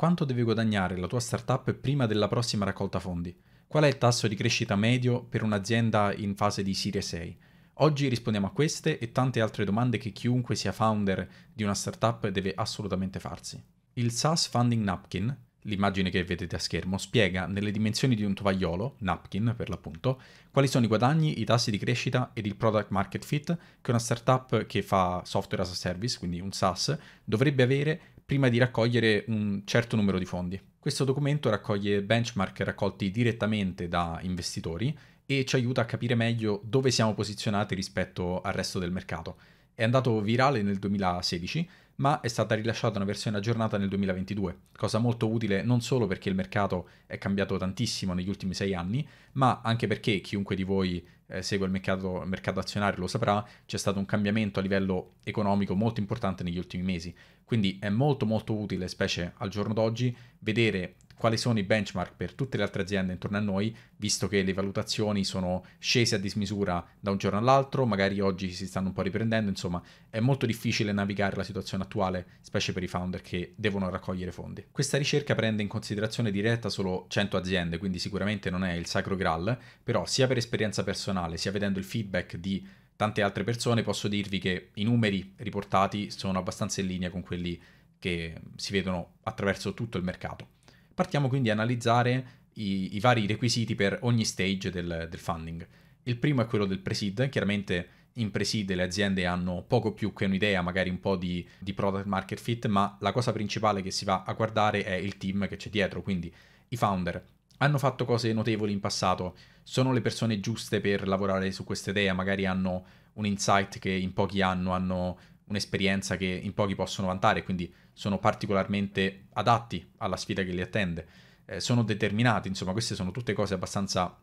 Quanto deve guadagnare la tua startup prima della prossima raccolta fondi? Qual è il tasso di crescita medio per un'azienda in fase di Serie 6? Oggi rispondiamo a queste e tante altre domande che chiunque sia founder di una startup deve assolutamente farsi. Il SaaS Funding Napkin, l'immagine che vedete a schermo, spiega nelle dimensioni di un tovagliolo, napkin per l'appunto, quali sono i guadagni, i tassi di crescita ed il product market fit che una startup che fa software as a service, quindi un SaaS, dovrebbe avere prima di raccogliere un certo numero di fondi. Questo documento raccoglie benchmark raccolti direttamente da investitori e ci aiuta a capire meglio dove siamo posizionati rispetto al resto del mercato. È andato virale nel 2016, ma è stata rilasciata una versione aggiornata nel 2022, cosa molto utile non solo perché il mercato è cambiato tantissimo negli ultimi sei anni, ma anche perché chiunque di voi eh, segue il mercato, il mercato azionario lo saprà, c'è stato un cambiamento a livello economico molto importante negli ultimi mesi. Quindi è molto molto utile, specie al giorno d'oggi, vedere quali sono i benchmark per tutte le altre aziende intorno a noi, visto che le valutazioni sono scese a dismisura da un giorno all'altro, magari oggi si stanno un po' riprendendo, insomma è molto difficile navigare la situazione attuale, specie per i founder che devono raccogliere fondi. Questa ricerca prende in considerazione diretta solo 100 aziende, quindi sicuramente non è il sacro graal, però sia per esperienza personale personale sia vedendo il feedback di tante altre persone, posso dirvi che i numeri riportati sono abbastanza in linea con quelli che si vedono attraverso tutto il mercato. Partiamo quindi a analizzare i, i vari requisiti per ogni stage del, del, funding. Il primo è quello del pre-seed, chiaramente in pre-seed le aziende hanno poco più che un'idea, magari un po' di, di product market fit, ma la cosa principale che si va a guardare è il team che c'è dietro, quindi i founder hanno fatto cose notevoli in passato, sono le persone giuste per lavorare su questa idea, magari hanno un insight che in pochi hanno, hanno un'esperienza che in pochi possono vantare, quindi sono particolarmente adatti alla sfida che li attende, eh, sono determinati, insomma queste sono tutte cose abbastanza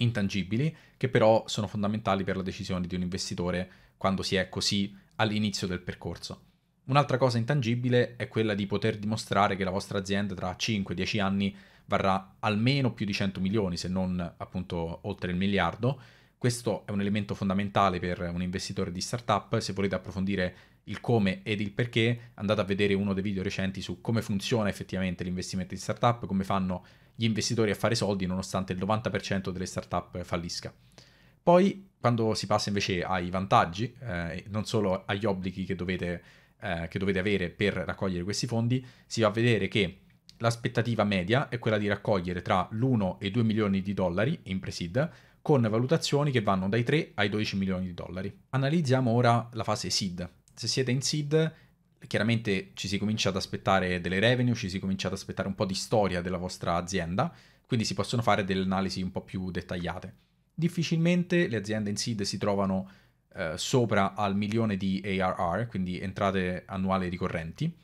intangibili che però sono fondamentali per la decisione di un investitore quando si è così all'inizio del percorso. Un'altra cosa intangibile è quella di poter dimostrare che la vostra azienda tra 5-10 anni varrà almeno più di 100 milioni, se non appunto oltre il miliardo. Questo è un elemento fondamentale per un investitore di startup. Se volete approfondire il come ed il perché, andate a vedere uno dei video recenti su come funziona effettivamente l'investimento in startup, come fanno gli investitori a fare soldi nonostante il 90% delle startup fallisca. Poi, quando si passa invece ai vantaggi, eh, non solo agli obblighi che dovete, eh, che dovete avere per raccogliere questi fondi, si va a vedere che L'aspettativa media è quella di raccogliere tra l'1 e 2 milioni di dollari in pre-seed, con valutazioni che vanno dai 3 ai 12 milioni di dollari. Analizziamo ora la fase seed. Se siete in seed, chiaramente ci si comincia ad aspettare delle revenue, ci si comincia ad aspettare un po' di storia della vostra azienda, quindi si possono fare delle analisi un po' più dettagliate. Difficilmente le aziende in seed si trovano eh, sopra al milione di ARR, quindi entrate annuali ricorrenti,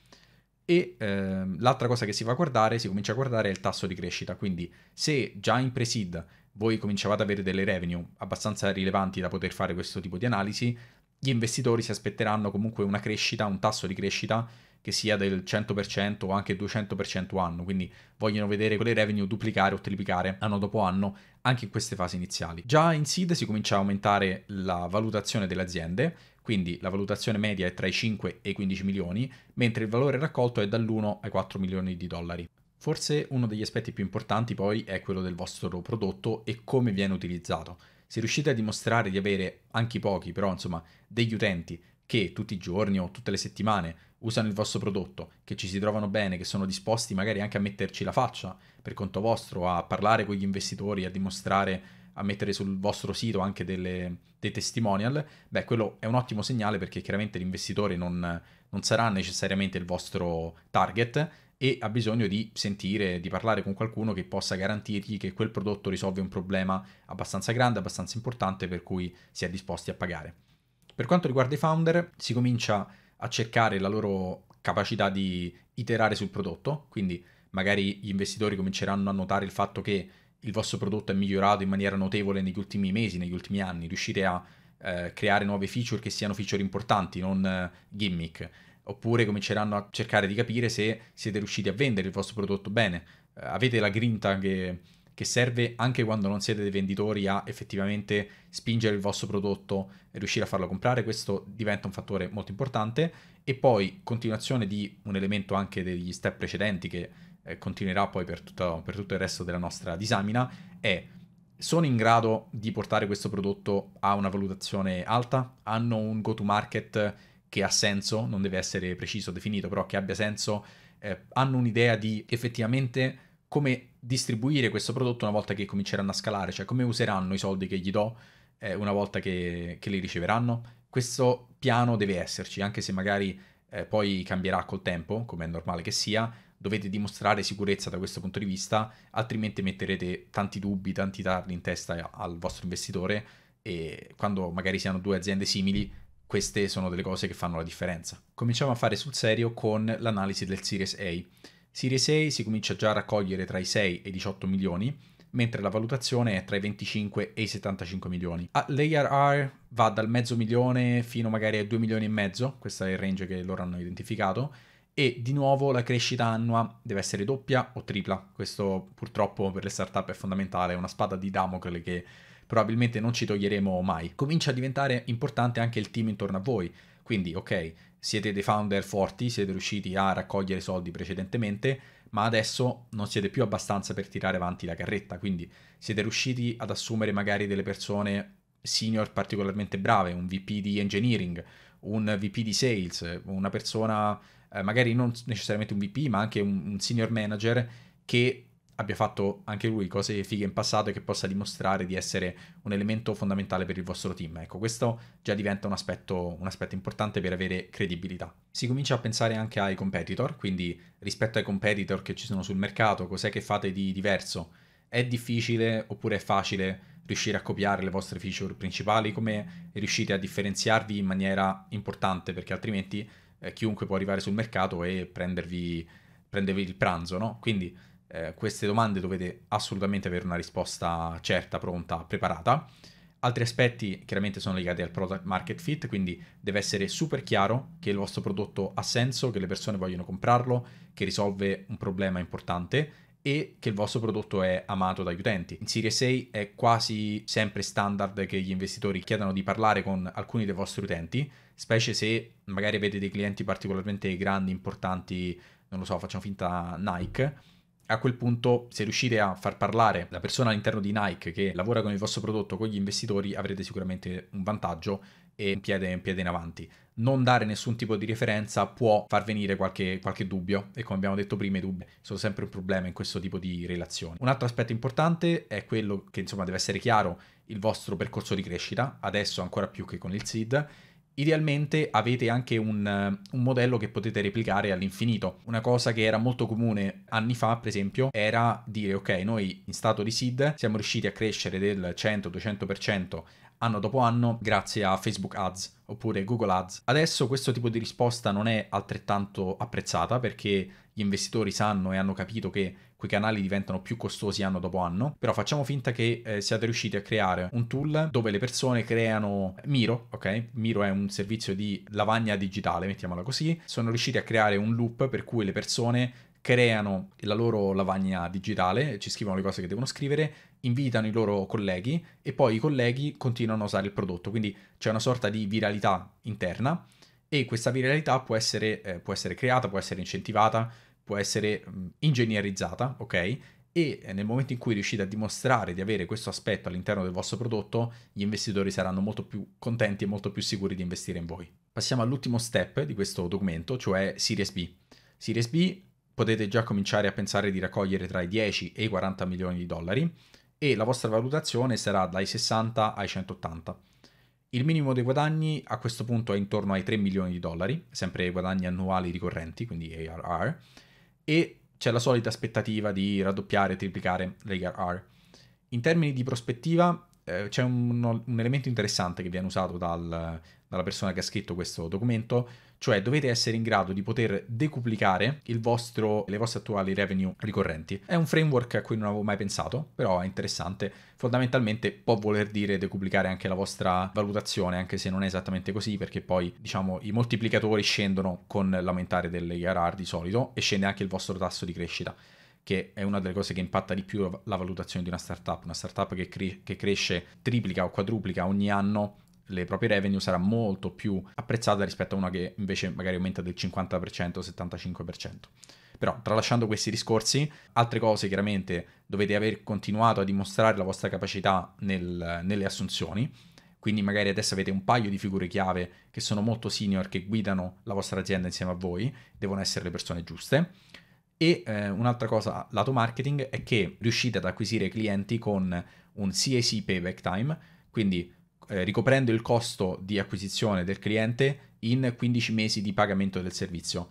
e ehm, l'altra cosa che si va a guardare, si comincia a guardare, è il tasso di crescita. Quindi se già in Presid voi cominciavate ad avere delle revenue abbastanza rilevanti da poter fare questo tipo di analisi, gli investitori si aspetteranno comunque una crescita, un tasso di crescita che sia del 100% o anche 200% anno, quindi vogliono vedere quelle revenue duplicare o triplicare anno dopo anno anche in queste fasi iniziali. Già in seed si comincia a aumentare la valutazione delle aziende quindi la valutazione media è tra i 5 e i 15 milioni, mentre il valore raccolto è dall'1 ai 4 milioni di dollari. Forse uno degli aspetti più importanti poi è quello del vostro prodotto e come viene utilizzato. Se riuscite a dimostrare di avere anche pochi, però insomma, degli utenti che tutti i giorni o tutte le settimane usano il vostro prodotto, che ci si trovano bene, che sono disposti magari anche a metterci la faccia per conto vostro, a parlare con gli investitori, a dimostrare a mettere sul vostro sito anche delle, dei testimonial, beh, quello è un ottimo segnale perché chiaramente l'investitore non, non sarà necessariamente il vostro target e ha bisogno di sentire, di parlare con qualcuno che possa garantirgli che quel prodotto risolve un problema abbastanza grande, abbastanza importante per cui si è disposti a pagare. Per quanto riguarda i founder, si comincia a cercare la loro capacità di iterare sul prodotto, quindi magari gli investitori cominceranno a notare il fatto che il vostro prodotto è migliorato in maniera notevole negli ultimi mesi, negli ultimi anni, riuscite a eh, creare nuove feature che siano feature importanti, non eh, gimmick, oppure cominceranno a cercare di capire se siete riusciti a vendere il vostro prodotto bene, eh, avete la grinta che, che serve anche quando non siete dei venditori a effettivamente spingere il vostro prodotto e riuscire a farlo comprare, questo diventa un fattore molto importante e poi continuazione di un elemento anche degli step precedenti che eh, continuerà poi per, tutta, per tutto il resto della nostra disamina, è sono in grado di portare questo prodotto a una valutazione alta? Hanno un go-to-market che ha senso, non deve essere preciso, definito, però che abbia senso? Eh, hanno un'idea di effettivamente come distribuire questo prodotto una volta che cominceranno a scalare, cioè come useranno i soldi che gli do eh, una volta che, che, li riceveranno? Questo piano deve esserci, anche se magari eh, poi cambierà col tempo, come è normale che sia, dovete dimostrare sicurezza da questo punto di vista, altrimenti metterete tanti dubbi, tanti tardi in testa al vostro investitore e quando magari siano due aziende simili, queste sono delle cose che fanno la differenza. Cominciamo a fare sul serio con l'analisi del Series A. Series A si comincia già a raccogliere tra i 6 e i 18 milioni, mentre la valutazione è tra i 25 e i 75 milioni. A ah, layer R va dal mezzo milione fino magari a 2 milioni e mezzo, questo è il range che loro hanno identificato, e di nuovo la crescita annua deve essere doppia o tripla. Questo purtroppo per le startup è fondamentale, è una spada di Damocle che probabilmente non ci toglieremo mai. Comincia a diventare importante anche il team intorno a voi, quindi ok, siete dei founder forti, siete riusciti a raccogliere soldi precedentemente, ma adesso non siete più abbastanza per tirare avanti la carretta, quindi siete riusciti ad assumere magari delle persone senior particolarmente brave, un VP di engineering, un VP di sales, una persona eh, magari non necessariamente un VP, ma anche un, un senior manager che abbia fatto anche lui cose fighe in passato e che possa dimostrare di essere un elemento fondamentale per il vostro team. Ecco, questo già diventa un aspetto, un aspetto, importante per avere credibilità. Si comincia a pensare anche ai competitor, quindi rispetto ai competitor che ci sono sul mercato, cos'è che fate di diverso? È difficile oppure è facile riuscire a copiare le vostre feature principali? Come riuscite a differenziarvi in maniera importante? Perché altrimenti eh, chiunque può arrivare sul mercato e prendervi, prendervi il pranzo, no? Quindi eh, queste domande dovete assolutamente avere una risposta certa, pronta, preparata. Altri aspetti chiaramente sono legati al product market fit, quindi deve essere super chiaro che il vostro prodotto ha senso, che le persone vogliono comprarlo, che risolve un problema importante e che il vostro prodotto è amato dagli utenti. In Serie 6 è quasi sempre standard che gli investitori chiedano di parlare con alcuni dei vostri utenti, specie se magari avete dei clienti particolarmente grandi, importanti, non lo so, facciamo finta Nike. A quel punto, se riuscite a far parlare la persona all'interno di Nike che lavora con il vostro prodotto, con gli investitori, avrete sicuramente un vantaggio e un piede, un piede in avanti. Non dare nessun tipo di referenza può far venire qualche, qualche dubbio e come abbiamo detto prima i dubbi sono sempre un problema in questo tipo di relazioni. Un altro aspetto importante è quello che insomma deve essere chiaro il vostro percorso di crescita, adesso ancora più che con il SID, Idealmente avete anche un, un, modello che potete replicare all'infinito. Una cosa che era molto comune anni fa, per esempio, era dire ok, noi in stato di SID siamo riusciti a crescere del 100-200% anno dopo anno grazie a Facebook Ads oppure Google Ads. Adesso questo tipo di risposta non è altrettanto apprezzata perché gli investitori sanno e hanno capito che quei canali diventano più costosi anno dopo anno, però facciamo finta che eh, siate riusciti a creare un tool dove le persone creano Miro, ok? Miro è un servizio di lavagna digitale, mettiamola così, sono riusciti a creare un loop per cui le persone creano la loro lavagna digitale, ci scrivono le cose che devono scrivere, invitano i loro colleghi e poi i colleghi continuano a usare il prodotto. Quindi c'è una sorta di viralità interna e questa viralità può essere, eh, può essere creata, può essere incentivata, può essere mh, ingegnerizzata, ok? E eh, nel momento in cui riuscite a dimostrare di avere questo aspetto all'interno del vostro prodotto, gli investitori saranno molto più contenti e molto più sicuri di investire in voi. Passiamo all'ultimo step di questo documento, cioè Series B. Series B potete già cominciare a pensare di raccogliere tra i 10 e i 40 milioni di dollari e la vostra valutazione sarà dai 60 ai 180. Il minimo dei guadagni a questo punto è intorno ai 3 milioni di dollari, sempre guadagni annuali ricorrenti, quindi ARR, e c'è la solita aspettativa di raddoppiare e triplicare l'ARR. In termini di prospettiva eh, c'è un, un, elemento interessante che viene usato dal, dalla persona che ha scritto questo documento, cioè dovete essere in grado di poter decuplicare vostro, le vostre attuali revenue ricorrenti. È un framework a cui non avevo mai pensato, però è interessante. Fondamentalmente può voler dire decuplicare anche la vostra valutazione, anche se non è esattamente così, perché poi diciamo i moltiplicatori scendono con l'aumentare delle IRR di solito e scende anche il vostro tasso di crescita che è una delle cose che impatta di più la valutazione di una startup. Una startup che, cre- che cresce triplica o quadruplica ogni anno le proprie revenue sarà molto più apprezzata rispetto a una che invece magari aumenta del 50% o 75%. Però, tralasciando questi discorsi, altre cose chiaramente dovete aver continuato a dimostrare la vostra capacità nel, nelle assunzioni, quindi magari adesso avete un paio di figure chiave che sono molto senior, che guidano la vostra azienda insieme a voi, devono essere le persone giuste. E eh, un'altra cosa lato marketing è che riuscite ad acquisire clienti con un CAC payback time, quindi eh, ricoprendo il costo di acquisizione del cliente in 15 mesi di pagamento del servizio.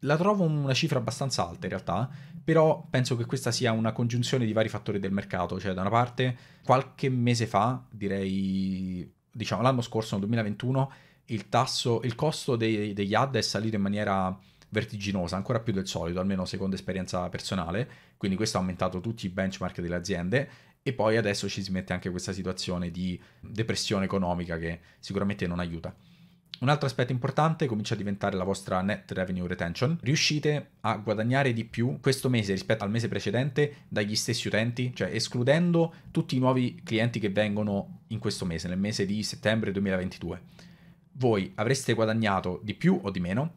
La trovo una cifra abbastanza alta in realtà, però penso che questa sia una congiunzione di vari fattori del mercato, cioè da una parte qualche mese fa, direi diciamo l'anno scorso, nel 2021, il, tasso, il costo dei, degli ad è salito in maniera vertiginosa, ancora più del solito, almeno secondo esperienza personale, quindi questo ha aumentato tutti i benchmark delle aziende e poi adesso ci si mette anche questa situazione di depressione economica che sicuramente non aiuta. Un altro aspetto importante comincia a diventare la vostra net revenue retention. Riuscite a guadagnare di più questo mese rispetto al mese precedente dagli stessi utenti, cioè escludendo tutti i nuovi clienti che vengono in questo mese, nel mese di settembre 2022. Voi avreste guadagnato di più o di meno?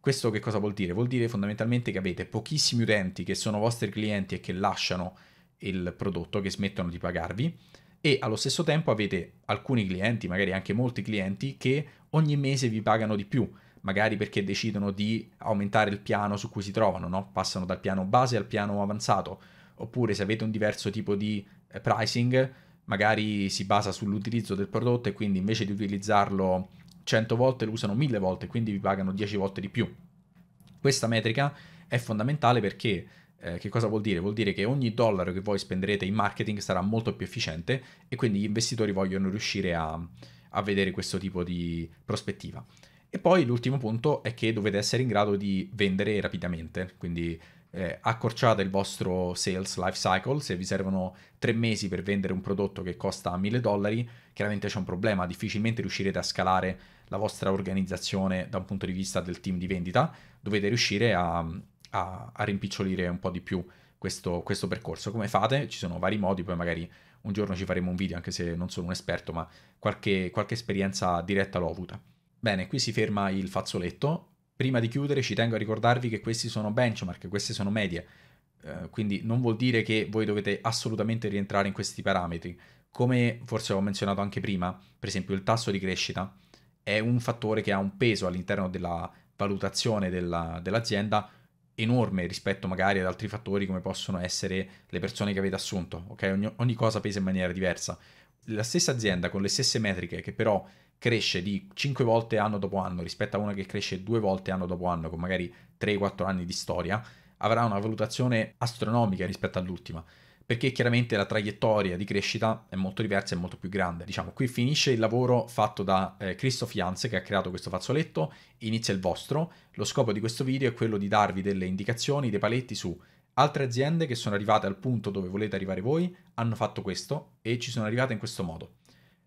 Questo che cosa vuol dire? Vuol dire fondamentalmente che avete pochissimi utenti che sono vostri clienti e che lasciano il prodotto, che smettono di pagarvi e allo stesso tempo avete alcuni clienti, magari anche molti clienti, che ogni mese vi pagano di più, magari perché decidono di aumentare il piano su cui si trovano, no? passano dal piano base al piano avanzato, oppure se avete un diverso tipo di eh, pricing, magari si basa sull'utilizzo del prodotto e quindi invece di utilizzarlo 100 volte lo usano 1000 volte, quindi vi pagano 10 volte di più. Questa metrica è fondamentale perché eh, che cosa vuol dire? Vuol dire che ogni dollaro che voi spenderete in marketing sarà molto più efficiente e quindi gli investitori vogliono riuscire a, a vedere questo tipo di prospettiva. E poi l'ultimo punto è che dovete essere in grado di vendere rapidamente, quindi eh, accorciate il vostro sales life cycle, se vi servono tre mesi per vendere un prodotto che costa 1000 dollari, chiaramente c'è un problema, difficilmente riuscirete a scalare la vostra organizzazione da un punto di vista del team di vendita, dovete riuscire a, a, a rimpicciolire un po' di più questo, questo, percorso. Come fate? Ci sono vari modi, poi magari un giorno ci faremo un video, anche se non sono un esperto, ma qualche, qualche esperienza diretta l'ho avuta. Bene, qui si ferma il fazzoletto. Prima di chiudere ci tengo a ricordarvi che questi sono benchmark, queste sono medie, eh, quindi non vuol dire che voi dovete assolutamente rientrare in questi parametri. Come forse ho menzionato anche prima, per esempio il tasso di crescita è un fattore che ha un peso all'interno della valutazione della, dell'azienda enorme rispetto magari ad altri fattori come possono essere le persone che avete assunto, ok? Ogni, ogni cosa pesa in maniera diversa. La stessa azienda con le stesse metriche che però cresce di 5 volte anno dopo anno rispetto a una che cresce 2 volte anno dopo anno con magari 3-4 anni di storia, avrà una valutazione astronomica rispetto all'ultima perché chiaramente la traiettoria di crescita è molto diversa e molto più grande. Diciamo, qui finisce il lavoro fatto da eh, Christoph Jans che ha creato questo fazzoletto, inizia il vostro. Lo scopo di questo video è quello di darvi delle indicazioni, dei paletti su altre aziende che sono arrivate al punto dove volete arrivare voi, hanno fatto questo e ci sono arrivate in questo modo.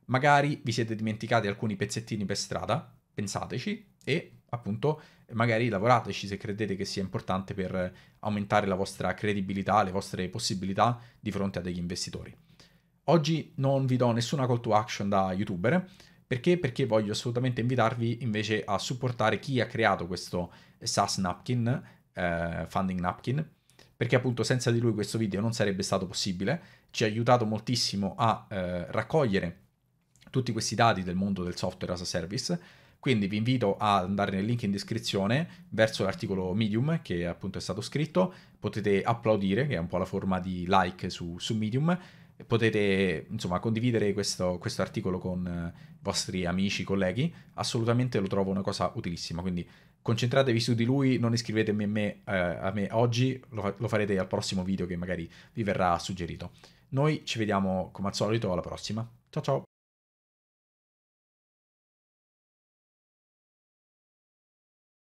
Magari vi siete dimenticati alcuni pezzettini per strada, pensateci, e appunto magari lavorateci se credete che sia importante per aumentare la vostra credibilità, le vostre possibilità di fronte a degli investitori. Oggi non vi do nessuna call to action da youtuber, perché? Perché voglio assolutamente invitarvi invece a supportare chi ha creato questo SaaS Napkin, eh, Funding Napkin, perché appunto senza di lui questo video non sarebbe stato possibile, ci ha aiutato moltissimo a eh, raccogliere tutti questi dati del mondo del software as a service quindi vi invito ad andare nel link in descrizione verso l'articolo Medium che appunto è stato scritto, potete applaudire, che è un po' la forma di like su, su Medium, potete insomma condividere questo, questo articolo con i eh, vostri amici, colleghi, assolutamente lo trovo una cosa utilissima, quindi concentratevi su di lui, non iscrivetemi a me, eh, a me oggi, lo, lo farete al prossimo video che magari vi verrà suggerito. Noi ci vediamo come al solito alla prossima, ciao ciao!